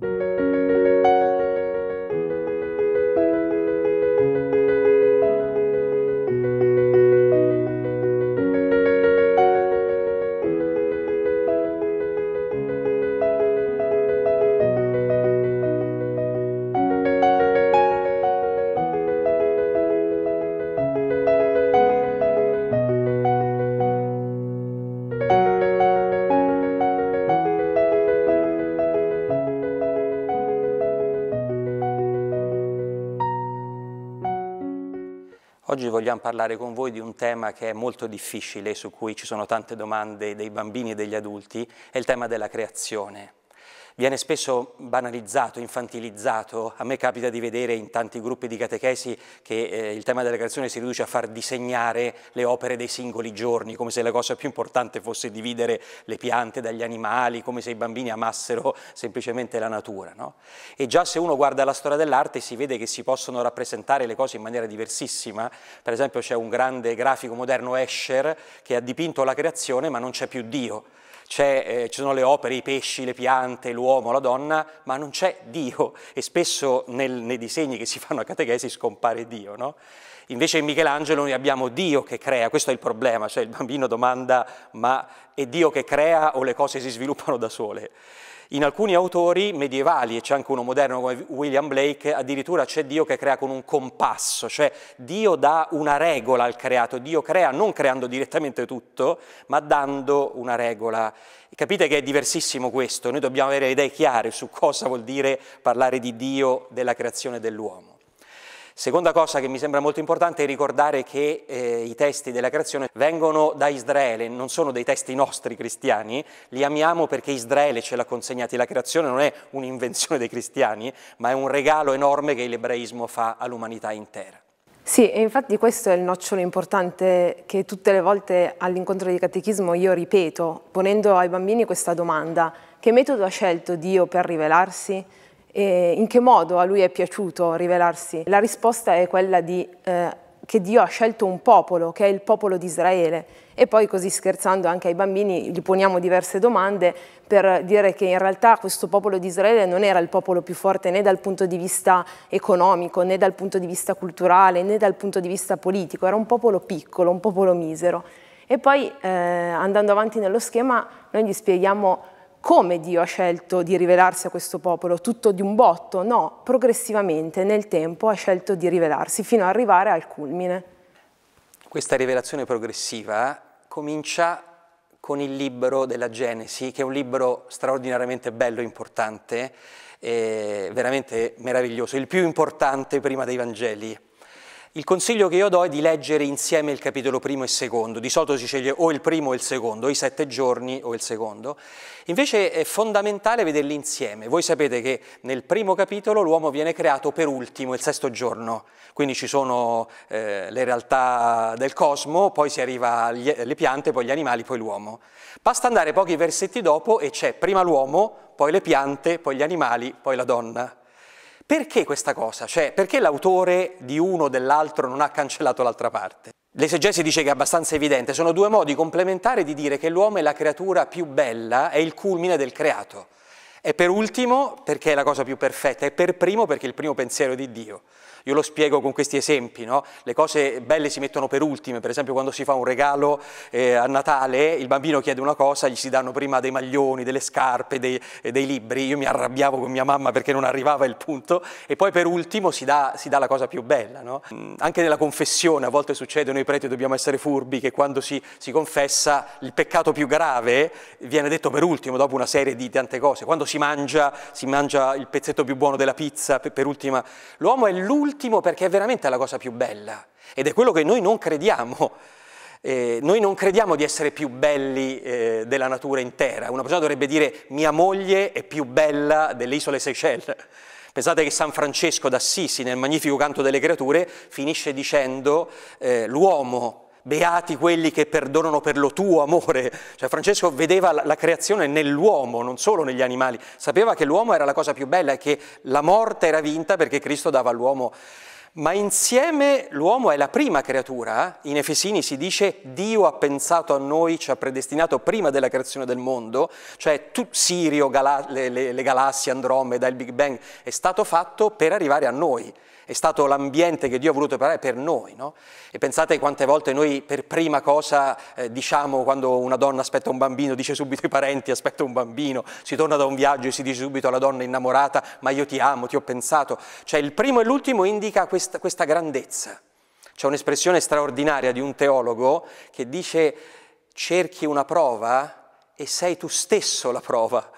Thank you. Oggi vogliamo parlare con voi di un tema che è molto difficile, su cui ci sono tante domande dei bambini e degli adulti, è il tema della creazione viene spesso banalizzato, infantilizzato. A me capita di vedere in tanti gruppi di catechesi che eh, il tema della creazione si riduce a far disegnare le opere dei singoli giorni, come se la cosa più importante fosse dividere le piante dagli animali, come se i bambini amassero semplicemente la natura. No? E già se uno guarda la storia dell'arte si vede che si possono rappresentare le cose in maniera diversissima. Per esempio c'è un grande grafico moderno, Escher, che ha dipinto la creazione ma non c'è più Dio eh, ci sono le opere, i pesci, le piante, l'uomo, la donna, ma non c'è Dio e spesso nel, nei disegni che si fanno a catechesi scompare Dio. No? Invece in Michelangelo noi abbiamo Dio che crea, questo è il problema, cioè il bambino domanda ma è Dio che crea o le cose si sviluppano da sole? In alcuni autori medievali, e c'è anche uno moderno come William Blake, addirittura c'è Dio che crea con un compasso, cioè Dio dà una regola al creato, Dio crea non creando direttamente tutto, ma dando una regola. Capite che è diversissimo questo, noi dobbiamo avere idee chiare su cosa vuol dire parlare di Dio della creazione dell'uomo. Seconda cosa che mi sembra molto importante è ricordare che eh, i testi della creazione vengono da Israele, non sono dei testi nostri cristiani, li amiamo perché Israele ce l'ha consegnati. La creazione non è un'invenzione dei cristiani, ma è un regalo enorme che l'ebraismo fa all'umanità intera. Sì, e infatti questo è il nocciolo importante che tutte le volte all'incontro di catechismo io ripeto, ponendo ai bambini questa domanda, che metodo ha scelto Dio per rivelarsi? E in che modo a lui è piaciuto rivelarsi? La risposta è quella di eh, che Dio ha scelto un popolo, che è il popolo di Israele. E poi così scherzando anche ai bambini gli poniamo diverse domande per dire che in realtà questo popolo di Israele non era il popolo più forte né dal punto di vista economico, né dal punto di vista culturale, né dal punto di vista politico, era un popolo piccolo, un popolo misero. E poi eh, andando avanti nello schema noi gli spieghiamo come Dio ha scelto di rivelarsi a questo popolo, tutto di un botto, no, progressivamente nel tempo ha scelto di rivelarsi fino ad arrivare al culmine. Questa rivelazione progressiva comincia con il libro della Genesi, che è un libro straordinariamente bello e importante, e veramente meraviglioso, il più importante prima dei Vangeli. Il consiglio che io do è di leggere insieme il capitolo primo e secondo, di solito si sceglie o il primo o il secondo, o i sette giorni o il secondo, invece è fondamentale vederli insieme. Voi sapete che nel primo capitolo l'uomo viene creato per ultimo, il sesto giorno, quindi ci sono eh, le realtà del cosmo, poi si arriva alle piante, poi gli animali, poi l'uomo. Basta andare pochi versetti dopo e c'è prima l'uomo, poi le piante, poi gli animali, poi la donna. Perché questa cosa? Cioè, perché l'autore di uno o dell'altro non ha cancellato l'altra parte? L'esegesi dice che è abbastanza evidente, sono due modi complementari di dire che l'uomo è la creatura più bella, è il culmine del creato. E per ultimo perché è la cosa più perfetta, e per primo perché è il primo pensiero di Dio. Io lo spiego con questi esempi, no? le cose belle si mettono per ultime, per esempio quando si fa un regalo eh, a Natale, il bambino chiede una cosa, gli si danno prima dei maglioni, delle scarpe, dei, eh, dei libri, io mi arrabbiavo con mia mamma perché non arrivava il punto, e poi per ultimo si dà, si dà la cosa più bella. No? Mm, anche nella confessione a volte succede, noi preti dobbiamo essere furbi, che quando si, si confessa il peccato più grave viene detto per ultimo, dopo una serie di tante cose, quando si mangia, si mangia il pezzetto più buono della pizza, per, per ultima, l'uomo è l'ultimo ultimo perché è veramente la cosa più bella ed è quello che noi non crediamo. Eh, noi non crediamo di essere più belli eh, della natura intera. Una persona dovrebbe dire mia moglie è più bella delle isole Seychelles. Pensate che San Francesco d'Assisi, nel magnifico canto delle creature, finisce dicendo eh, l'uomo beati quelli che perdonano per lo tuo amore. Cioè Francesco vedeva la, creazione nell'uomo, non solo negli animali, sapeva che l'uomo era la cosa più bella e che la morte era vinta perché Cristo dava all'uomo. Ma insieme l'uomo è la prima creatura, in Efesini si dice Dio ha pensato a noi, ci ha predestinato prima della creazione del mondo, cioè tu, Sirio, gala- le, le, le galassie, Andromeda, il Big Bang, è stato fatto per arrivare a noi è stato l'ambiente che Dio ha voluto preparare per noi. No? E pensate quante volte noi per prima cosa eh, diciamo quando una donna aspetta un bambino, dice subito ai parenti aspetta un bambino, si torna da un viaggio e si dice subito alla donna innamorata ma io ti amo, ti ho pensato. Cioè il primo e l'ultimo indica questa, questa grandezza. C'è un'espressione straordinaria di un teologo che dice cerchi una prova e sei tu stesso la prova.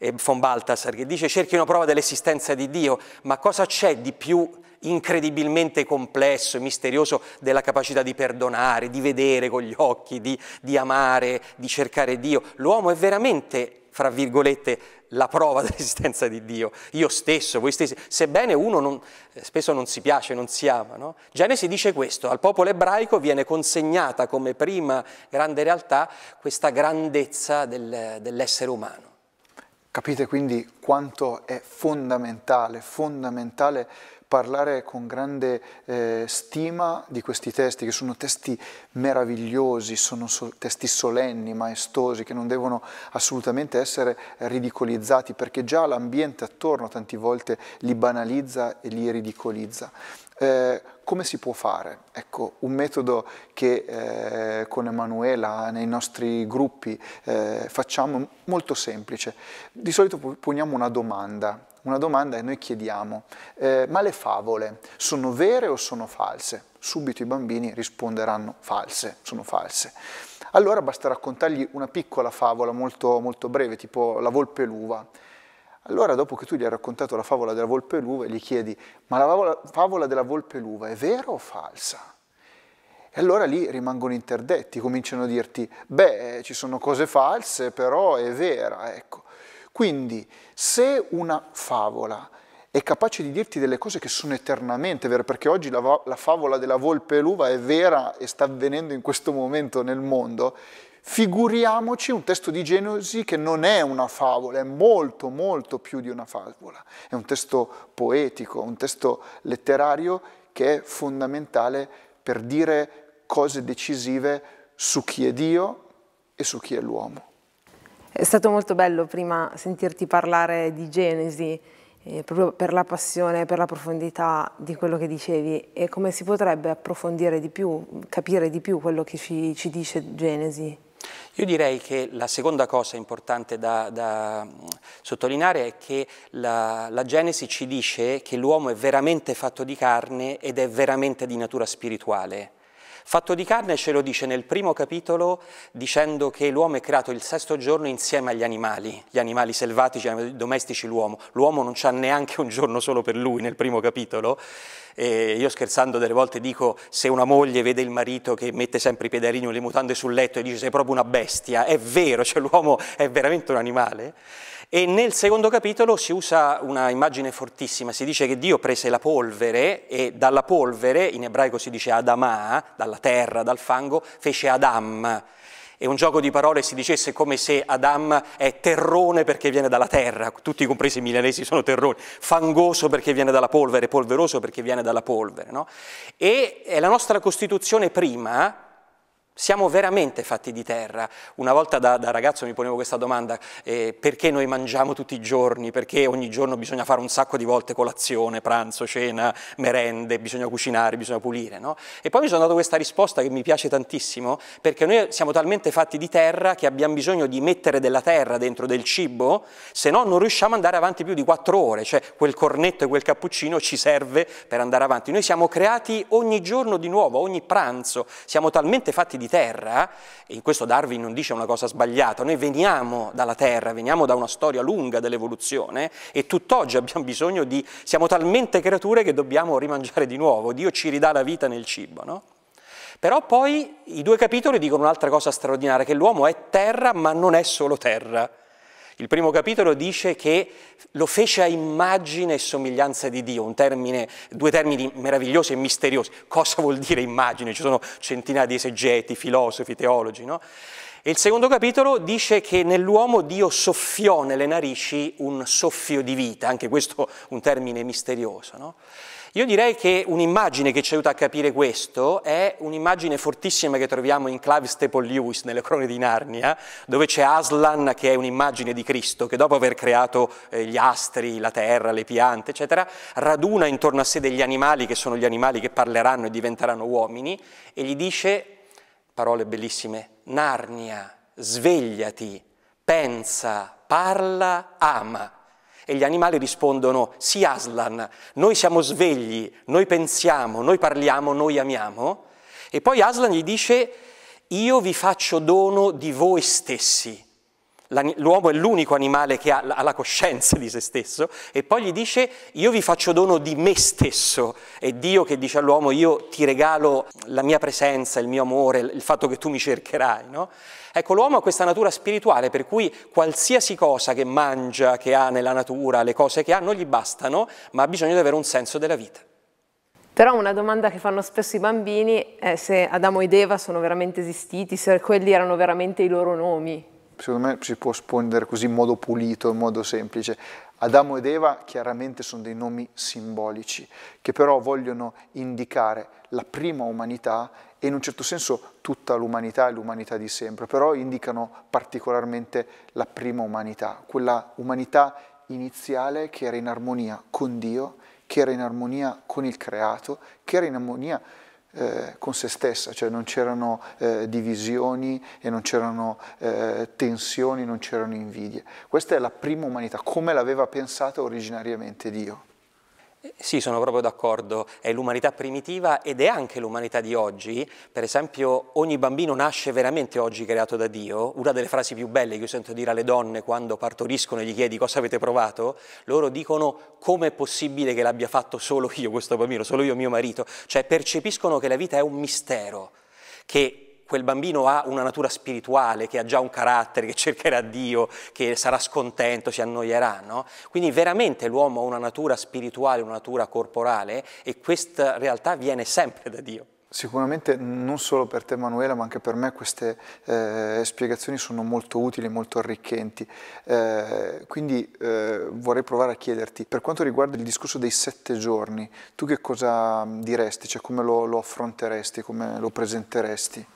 E von Balthasar che dice cerchi una prova dell'esistenza di Dio, ma cosa c'è di più incredibilmente complesso e misterioso della capacità di perdonare, di vedere con gli occhi, di, di amare, di cercare Dio. L'uomo è veramente, fra virgolette, la prova dell'esistenza di Dio, io stesso, voi stessi, sebbene uno non, eh, spesso non si piace, non si ama. No? Genesi dice questo, al popolo ebraico viene consegnata come prima grande realtà questa grandezza del, dell'essere umano. Capite quindi quanto è fondamentale, fondamentale parlare con grande eh, stima di questi testi, che sono testi meravigliosi, sono so- testi solenni, maestosi, che non devono assolutamente essere ridicolizzati, perché già l'ambiente attorno tante volte li banalizza e li ridicolizza. Eh, come si può fare? Ecco, un metodo che eh, con Emanuela nei nostri gruppi eh, facciamo molto semplice. Di solito poniamo una domanda una domanda che noi chiediamo, eh, ma le favole sono vere o sono false? Subito i bambini risponderanno false, sono false. Allora basta raccontargli una piccola favola molto, molto breve, tipo la volpe e l'uva. Allora, dopo che tu gli hai raccontato la favola della volpe e l'uva, gli chiedi, ma la favola della volpe e l'uva è vera o falsa? E allora lì rimangono interdetti, cominciano a dirti, beh, ci sono cose false, però è vera, ecco. Quindi se una favola è capace di dirti delle cose che sono eternamente vere, perché oggi la, la favola della volpe e l'uva è vera e sta avvenendo in questo momento nel mondo, figuriamoci un testo di Genesi che non è una favola, è molto molto più di una favola, è un testo poetico, un testo letterario che è fondamentale per dire cose decisive su chi è Dio e su chi è l'uomo. È stato molto bello prima sentirti parlare di Genesi, eh, proprio per la passione, per la profondità di quello che dicevi e come si potrebbe approfondire di più, capire di più quello che ci, ci dice Genesi. Io direi che la seconda cosa importante da, da mm, sottolineare è che la, la, Genesi ci dice che l'uomo è veramente fatto di carne ed è veramente di natura spirituale. Fatto di carne ce lo dice nel primo capitolo dicendo che l'uomo è creato il sesto giorno insieme agli animali, gli animali selvatici, gli animali domestici, l'uomo. L'uomo non c'ha neanche un giorno solo per lui nel primo capitolo. E io scherzando delle volte dico se una moglie vede il marito che mette sempre i pedarini o le mutande sul letto e dice sei proprio una bestia, è vero, cioè l'uomo è veramente un animale. E nel secondo capitolo si usa una immagine fortissima, si dice che Dio prese la polvere e dalla polvere, in ebraico si dice Adama, dalla terra, dal fango, fece Adam. E un gioco di parole si dicesse come se Adam è terrone perché viene dalla terra, tutti compresi i milanesi sono terroni, fangoso perché viene dalla polvere, polveroso perché viene dalla polvere. No? E la nostra Costituzione prima, siamo veramente fatti di terra. Una volta da, da ragazzo mi ponevo questa domanda, eh, perché noi mangiamo tutti i giorni, perché ogni giorno bisogna fare un sacco di volte colazione, pranzo, cena, merende, bisogna cucinare, bisogna pulire. No? E poi mi sono dato questa risposta che mi piace tantissimo, perché noi siamo talmente fatti di terra che abbiamo bisogno di mettere della terra dentro del cibo, se no non riusciamo ad andare avanti più di quattro ore, cioè quel cornetto e quel cappuccino ci serve per andare avanti. Noi siamo creati ogni giorno di nuovo, ogni pranzo, siamo talmente fatti di terra, e in questo Darwin non dice una cosa sbagliata, noi veniamo dalla terra, veniamo da una storia lunga dell'evoluzione e tutt'oggi abbiamo bisogno di, siamo talmente creature che dobbiamo rimangiare di nuovo, Dio ci ridà la vita nel cibo, no? Però poi i due capitoli dicono un'altra cosa straordinaria, che l'uomo è terra ma non è solo terra. Il primo capitolo dice che lo fece a immagine e somiglianza di Dio, termine, due termini meravigliosi e misteriosi. Cosa vuol dire immagine? Ci sono centinaia di esegeti, filosofi, teologi, no? E il secondo capitolo dice che nell'uomo Dio soffiò nelle narici un soffio di vita, anche questo un termine misterioso, no? Io direi che un'immagine che ci aiuta a capire questo è un'immagine fortissima che troviamo in Clive Staple Lewis nelle Crone di Narnia, dove c'è Aslan che è un'immagine di Cristo, che dopo aver creato eh, gli astri, la terra, le piante, eccetera, raduna intorno a sé degli animali che sono gli animali che parleranno e diventeranno uomini e gli dice parole bellissime, Narnia, svegliati, pensa, parla, ama. E gli animali rispondono, sì Aslan, noi siamo svegli, noi pensiamo, noi parliamo, noi amiamo. E poi Aslan gli dice, io vi faccio dono di voi stessi. L'uomo è l'unico animale che ha la coscienza di se stesso e poi gli dice io vi faccio dono di me stesso. È Dio che dice all'uomo io ti regalo la mia presenza, il mio amore, il fatto che tu mi cercherai. No? Ecco, l'uomo ha questa natura spirituale per cui qualsiasi cosa che mangia, che ha nella natura, le cose che ha, non gli bastano, ma ha bisogno di avere un senso della vita. Però una domanda che fanno spesso i bambini è se Adamo ed Eva sono veramente esistiti, se quelli erano veramente i loro nomi secondo me si può rispondere così in modo pulito, in modo semplice. Adamo ed Eva chiaramente sono dei nomi simbolici, che però vogliono indicare la prima umanità e in un certo senso tutta l'umanità e l'umanità di sempre, però indicano particolarmente la prima umanità, quella umanità iniziale che era in armonia con Dio, che era in armonia con il creato, che era in armonia con eh, con se stessa, cioè non c'erano eh, divisioni e non c'erano eh, tensioni, non c'erano invidie. Questa è la prima umanità, come l'aveva pensata originariamente Dio. Sì, sono proprio d'accordo, è l'umanità primitiva ed è anche l'umanità di oggi. Per esempio, ogni bambino nasce veramente oggi creato da Dio. Una delle frasi più belle che io sento dire alle donne quando partoriscono e gli chiedi cosa avete provato, loro dicono come è possibile che l'abbia fatto solo io questo bambino, solo io mio marito. Cioè percepiscono che la vita è un mistero, che quel bambino ha una natura spirituale, che ha già un carattere, che cercherà Dio, che sarà scontento, si annoierà, no? Quindi veramente l'uomo ha una natura spirituale, una natura corporale e questa realtà viene sempre da Dio. Sicuramente non solo per te Emanuela, ma anche per me queste eh, spiegazioni sono molto utili, molto arricchenti. Eh, quindi eh, vorrei provare a chiederti, per quanto riguarda il discorso dei sette giorni, tu che cosa diresti, cioè come lo, lo affronteresti, come lo presenteresti?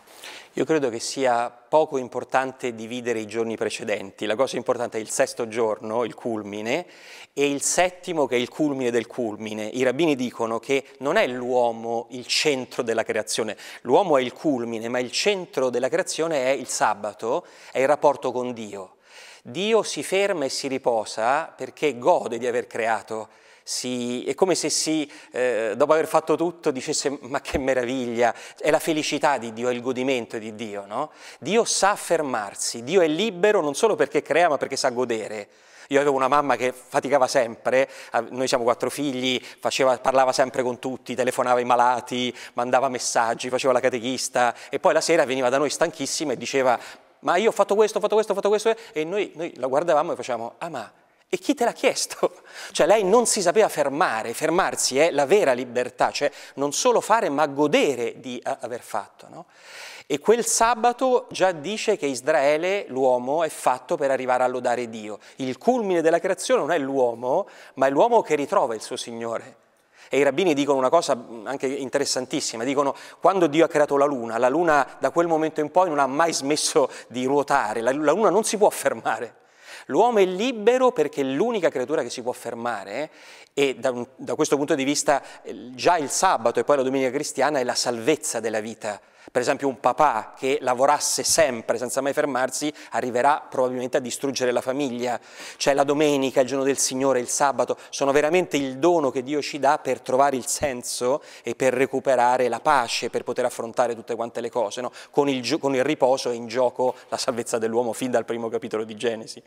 Io credo che sia poco importante dividere i giorni precedenti, la cosa importante è il sesto giorno, il culmine, e il settimo che è il culmine del culmine. I rabbini dicono che non è l'uomo il centro della creazione, l'uomo è il culmine, ma il centro della creazione è il sabato, è il rapporto con Dio. Dio si ferma e si riposa perché gode di aver creato si, è come se si, eh, dopo aver fatto tutto, dicesse ma che meraviglia, è la felicità di Dio, è il godimento di Dio, no? Dio sa fermarsi, Dio è libero non solo perché crea ma perché sa godere. Io avevo una mamma che faticava sempre, noi siamo quattro figli, faceva, parlava sempre con tutti, telefonava ai malati, mandava messaggi, faceva la catechista e poi la sera veniva da noi stanchissima e diceva ma io ho fatto questo, ho fatto questo, ho fatto questo e noi, noi la guardavamo e facevamo ah ma e chi te l'ha chiesto? Cioè lei non si sapeva fermare, fermarsi è la vera libertà, cioè non solo fare ma godere di eh, aver fatto. No? E quel sabato già dice che Israele, l'uomo, è fatto per arrivare a lodare Dio. Il culmine della creazione non è l'uomo, ma è l'uomo che ritrova il suo Signore. E i rabbini dicono una cosa anche interessantissima, dicono quando Dio ha creato la luna, la luna da quel momento in poi non ha mai smesso di ruotare, la, la luna non si può fermare. L'uomo è libero perché è l'unica creatura che si può fermare eh? e da, un, da questo punto di vista eh, già il sabato e poi la domenica cristiana è la salvezza della vita per esempio un papà che lavorasse sempre senza mai fermarsi arriverà probabilmente a distruggere la famiglia. Cioè la domenica, il giorno del Signore, il sabato sono veramente il dono che Dio ci dà per trovare il senso e per recuperare la pace, per poter affrontare tutte quante le cose. No? Con, il, con il riposo è in gioco la salvezza dell'uomo fin dal primo capitolo di Genesi.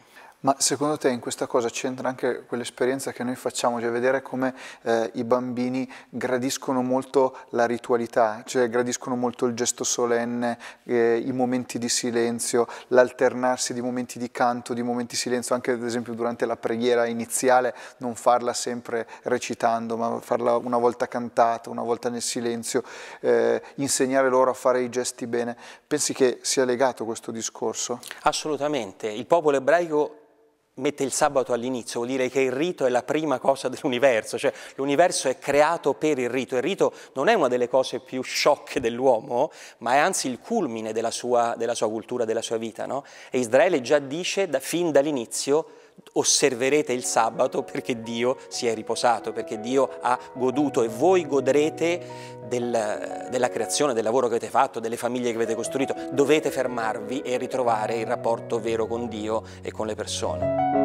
Ma secondo te in questa cosa c'entra anche quell'esperienza che noi facciamo, cioè vedere come eh, i bambini gradiscono molto la ritualità, cioè gradiscono molto il gesto solenne, eh, i momenti di silenzio, l'alternarsi di momenti di canto, di momenti di silenzio, anche ad esempio durante la preghiera iniziale, non farla sempre recitando, ma farla una volta cantata, una volta nel silenzio, eh, insegnare loro a fare i gesti bene. Pensi che sia legato questo discorso? Assolutamente, il popolo ebraico mette il sabato all'inizio, vuol dire che il rito è la prima cosa dell'universo, cioè l'universo è creato per il rito, il rito non è una delle cose più sciocche dell'uomo, ma è anzi il culmine della sua, della sua cultura, della sua vita, no? E Israele già dice da, fin dall'inizio osserverete il sabato perché Dio si è riposato, perché Dio ha goduto e voi godrete del, della creazione, del lavoro che avete fatto, delle famiglie che avete costruito. Dovete fermarvi e ritrovare il rapporto vero con Dio e con le persone.